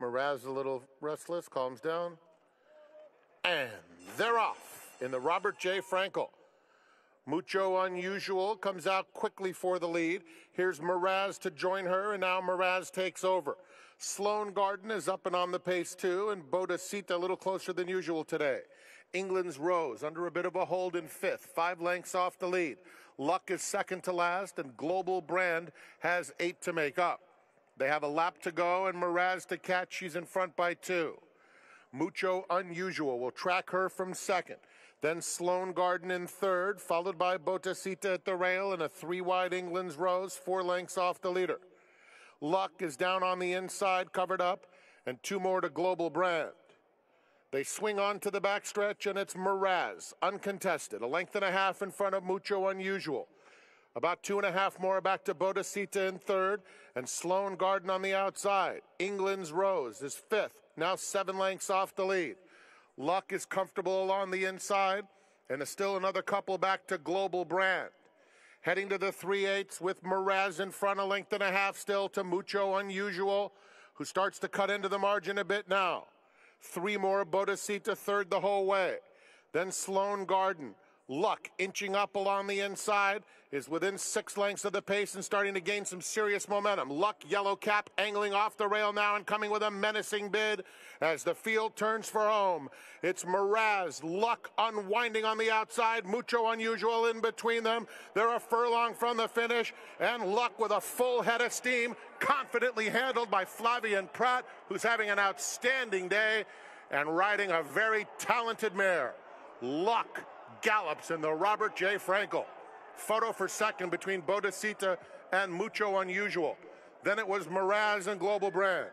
Mraz a little restless, calms down. And they're off in the Robert J. Frankel. Mucho Unusual comes out quickly for the lead. Here's Mraz to join her, and now Mraz takes over. Sloan Garden is up and on the pace too, and Bodacita a little closer than usual today. England's Rose under a bit of a hold in fifth, five lengths off the lead. Luck is second to last, and Global Brand has eight to make up. They have a lap to go and Mraz to catch. She's in front by two. Mucho Unusual will track her from second. Then Sloan Garden in third, followed by Botasita at the rail and a three wide England's Rose, four lengths off the leader. Luck is down on the inside, covered up, and two more to Global Brand. They swing on to the backstretch, and it's Mraz, uncontested, a length and a half in front of Mucho Unusual. About two and a half more back to Bodicita in third, and Sloan Garden on the outside. England's Rose is fifth, now seven lengths off the lead. Luck is comfortable along the inside, and is still another couple back to Global Brand. Heading to the three eighths with Mraz in front, a length and a half still to Mucho Unusual, who starts to cut into the margin a bit now. Three more, Bodicita third the whole way. Then Sloan Garden, Luck inching up along the inside is within six lengths of the pace and starting to gain some serious momentum. Luck, Yellow Cap angling off the rail now and coming with a menacing bid as the field turns for home. It's Mraz, Luck unwinding on the outside, Mucho Unusual in between them. They're a furlong from the finish, and Luck with a full head of steam, confidently handled by Flavian Pratt, who's having an outstanding day and riding a very talented mare. Luck gallops in the Robert J. Frankel. Photo for second between Bodicita and Mucho Unusual. Then it was Miraz and Global Brand.